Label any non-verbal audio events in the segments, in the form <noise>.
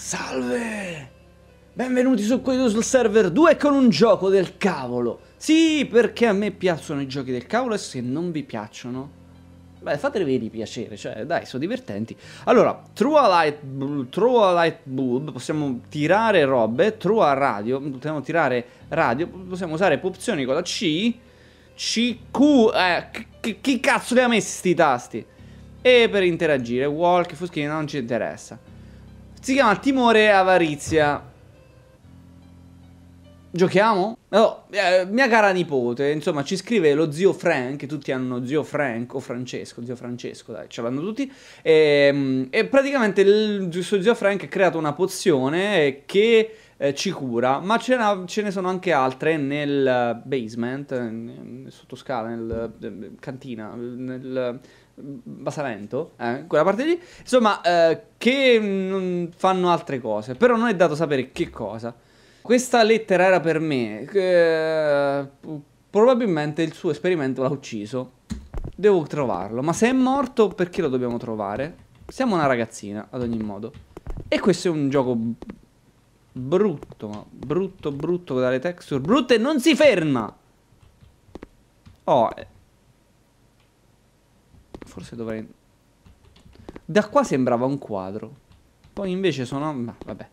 Salve! Benvenuti su Quedo sul server 2 con un gioco del cavolo! Sì, perché a me piacciono i giochi del cavolo e se non vi piacciono... Beh, fateli di piacere, cioè, dai, sono divertenti. Allora, True Light, True Light Bulb, possiamo tirare robe, True a Radio, possiamo tirare radio, possiamo usare opzioni con la C, CQ, eh, chi cazzo li ha messi sti tasti? E per interagire, walk, fuschina, non ci interessa. Si chiama Timore e Avarizia. Giochiamo? Oh, eh, mia cara nipote, insomma, ci scrive lo zio Frank, tutti hanno zio Frank o Francesco, zio Francesco, dai, ce l'hanno tutti. E, ehm, e praticamente il suo zio Frank ha creato una pozione che eh, ci cura, ma ce, ce, ne sono anche altre nel basement, eh, nel sottoscala, nel, nel cantina, nel Basalento, eh, quella parte lì, insomma, eh, che mh, mm, fanno altre cose, però non è dato sapere che cosa. Questa lettera era per me, eh, probabilmente il suo esperimento l'ha ucciso. Devo trovarlo, ma se è morto perché lo dobbiamo trovare? Siamo una ragazzina, ad ogni modo. E questo è un gioco brutto, ma brutto, brutto dalle texture brutte, non si ferma! Oh, eh, forse dovrei... Da qua sembrava un quadro. Poi invece sono... Ma vabbè.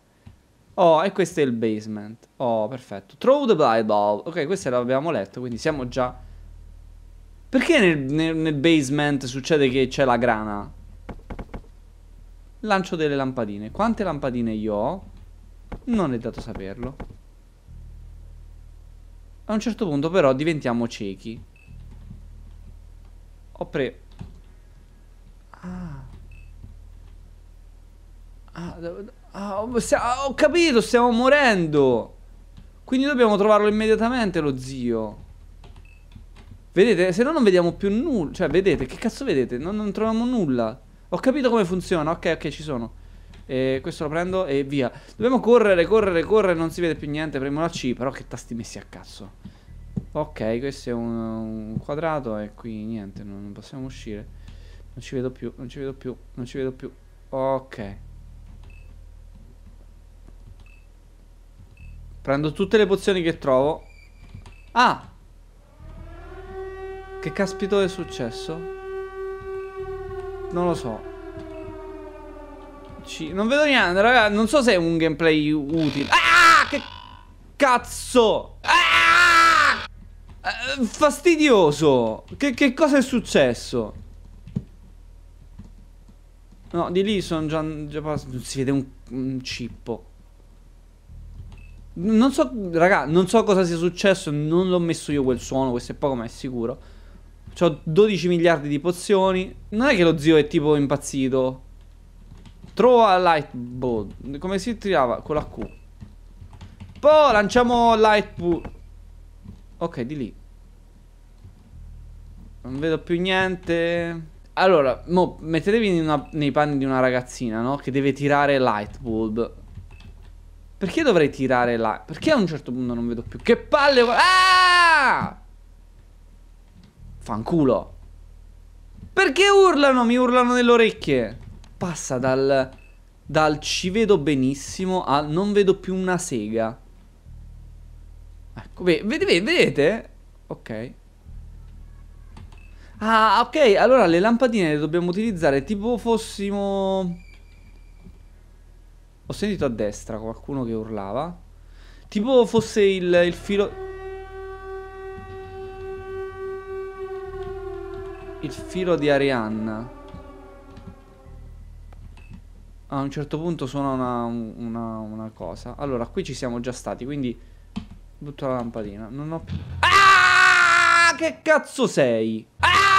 Oh, e questo è il basement. Oh, perfetto. Throw the blind ball. Ok, questa l'abbiamo letto, quindi siamo già... Perché nel, nel, nel basement succede che c'è la grana? Lancio delle lampadine. Quante lampadine io ho? Non è dato saperlo. A un certo punto però diventiamo ciechi. Ho preso... Ah, ah, ah, ho, capito, stiamo morendo. Quindi dobbiamo trovarlo immediatamente lo zio. Vedete, se no non vediamo più nulla. Cioè, vedete, che cazzo vedete? Non, non, troviamo nulla. Ho capito come funziona. Ok, ok, ci sono. E questo lo prendo e via. Dobbiamo correre, correre, correre. Non si vede più niente. Premo la C, però che tasti messi a cazzo. Ok, questo è un, un quadrato e qui niente, non, non possiamo uscire. Non ci vedo più, non ci vedo più, non ci vedo più. Ok. Prendo tutte le pozioni che trovo. Ah! Che caspito è successo? Non lo so. Ci... Non vedo niente, raga. Non so se è un gameplay utile. Ah! Che cazzo! Ah! Eh, fastidioso! Che, che cosa è successo? No, di lì sono già, già Non si vede un, un cippo. Non so, raga, non so cosa sia successo. Non l'ho messo io quel suono, questo è poco, ma è sicuro. Ho 12 miliardi di pozioni. Non è che lo zio è tipo impazzito. Trova light bolt. Come si tirava? Con la Q. Poi lanciamo light bolt. Ok, di lì. Non vedo più niente. Allora, mo, mettetevi una, nei panni di una ragazzina, no? Che deve tirare light bulb. Perché dovrei tirare là? Perché a un certo punto non vedo più? Che palle! Ah! Fanculo. Perché urlano? Mi urlano nelle orecchie. Passa dal... Dal ci vedo benissimo al non vedo più una sega. Ecco, vedete? vedete? Ok. Ah, ok. Allora le lampadine le dobbiamo utilizzare tipo fossimo... Ho sentito a destra qualcuno che urlava. Tipo fosse il, il filo... Il filo di Arianna. A un certo punto suona una, una, una cosa. Allora, qui ci siamo già stati, quindi... Butto la lampadina. Non ho più... Ah! Che cazzo sei? Ah!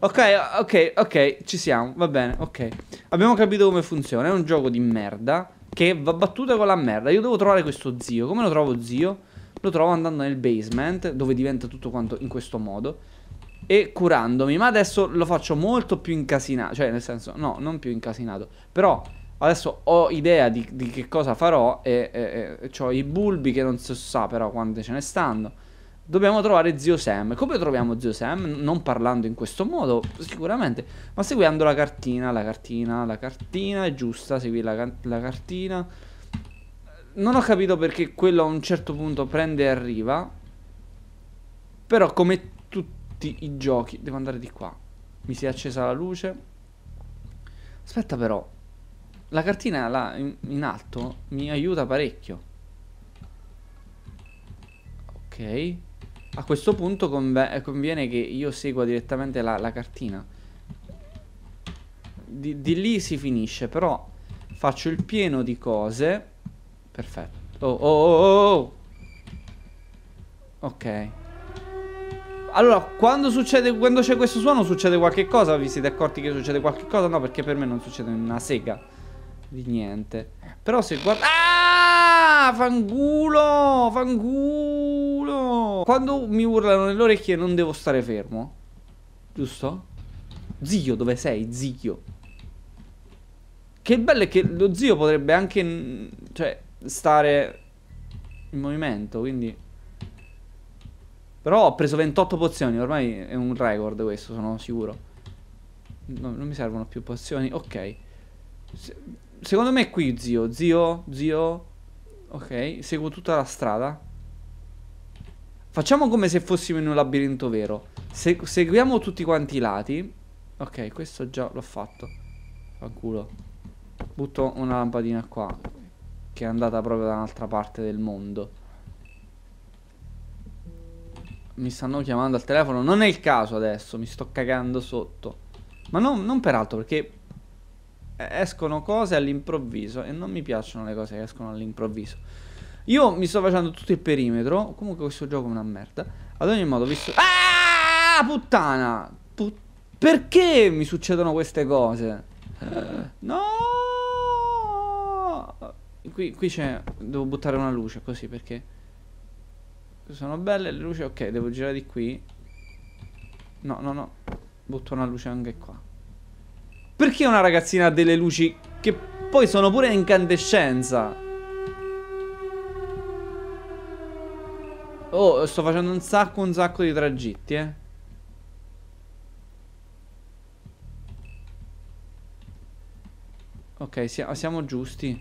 Ok, ok, ok, ci siamo, va bene, ok. Abbiamo capito come funziona, è un gioco di merda che va battuta con la merda. Io devo trovare questo zio, come lo trovo zio? Lo trovo andando nel basement, dove diventa tutto quanto in questo modo, e curandomi. Ma adesso lo faccio molto più incasinato, cioè nel senso, no, non più incasinato, però... Adesso ho idea di, di che cosa farò e, e, e ho i bulbi che non si so sa però quante ce ne stanno. Dobbiamo trovare zio Sam. Come troviamo zio Sam? Non parlando in questo modo, sicuramente, ma seguendo la cartina, la cartina, la cartina, è giusta, segui la, la cartina. Non ho capito perché quello a un certo punto prende e arriva. Però come tutti i giochi... Devo andare di qua. Mi si è accesa la luce. Aspetta però. La cartina là in, in alto mi aiuta parecchio. Ok. A questo punto conviene che io segua direttamente la, la cartina. Di, di, lì si finisce, però faccio il pieno di cose. Perfetto. Oh, oh, oh, oh, oh. Ok. Allora, quando succede, quando c'è questo suono succede qualche cosa? Vi siete accorti che succede qualche cosa? No, perché per me non succede una sega di niente. Però se guarda... Ah! Fangulo! Fangulo! quando mi urlano nelle orecchie non devo stare fermo. Giusto? Zio, dove sei? Zio. Che bello è che lo zio potrebbe anche... Cioè, stare in movimento, quindi... Però ho preso 28 pozioni, ormai è un record questo, sono sicuro. No, non mi servono più pozioni, ok. Se secondo me è qui, zio. Zio, zio... Ok, seguo tutta la strada. Facciamo come se fossimo in un labirinto vero. Se seguiamo tutti quanti i lati. Ok, questo già l'ho fatto. Fanculo. Butto una lampadina qua. Che è andata proprio da un'altra parte del mondo. Mi stanno chiamando al telefono. Non è il caso adesso. Mi sto cagando sotto. Ma non, non altro, perché escono cose all'improvviso. E non mi piacciono le cose che escono all'improvviso. Io mi sto facendo tutto il perimetro. Comunque questo gioco è una merda. Ad ogni modo, visto... Ah, puttana! Put... Perché mi succedono queste cose? <laughs> No! Qui, qui c'è... Devo buttare una luce così perché... Sono belle le luci. Ok, devo girare di qui. No, no, no. Butto una luce anche qua. Perché una ragazzina ha delle luci che poi sono pure in incandescenza? Oh, sto facendo un sacco, un sacco di tragitti, eh. Ok, siamo, giusti.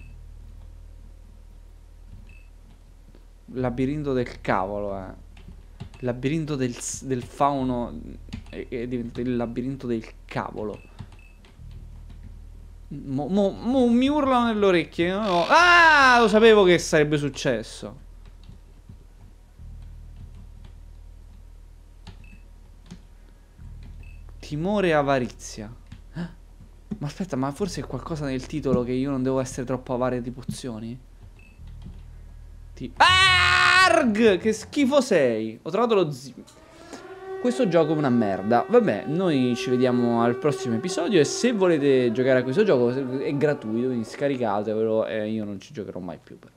Labirinto del cavolo, eh. Labirinto del, del fauno è, è diventato il labirinto del cavolo. Mo, mo, mo mi urlano nell'orecchio. No? Ah, lo sapevo che sarebbe successo. Timore e avarizia. Ma aspetta, ma forse è qualcosa nel titolo che io non devo essere troppo avare di pozioni? Ti... Arg! Che schifo sei! Ho trovato lo zio. Questo gioco è una merda. Vabbè, noi ci vediamo al prossimo episodio e se volete giocare a questo gioco è gratuito, quindi scaricatevelo e io non ci giocherò mai più però.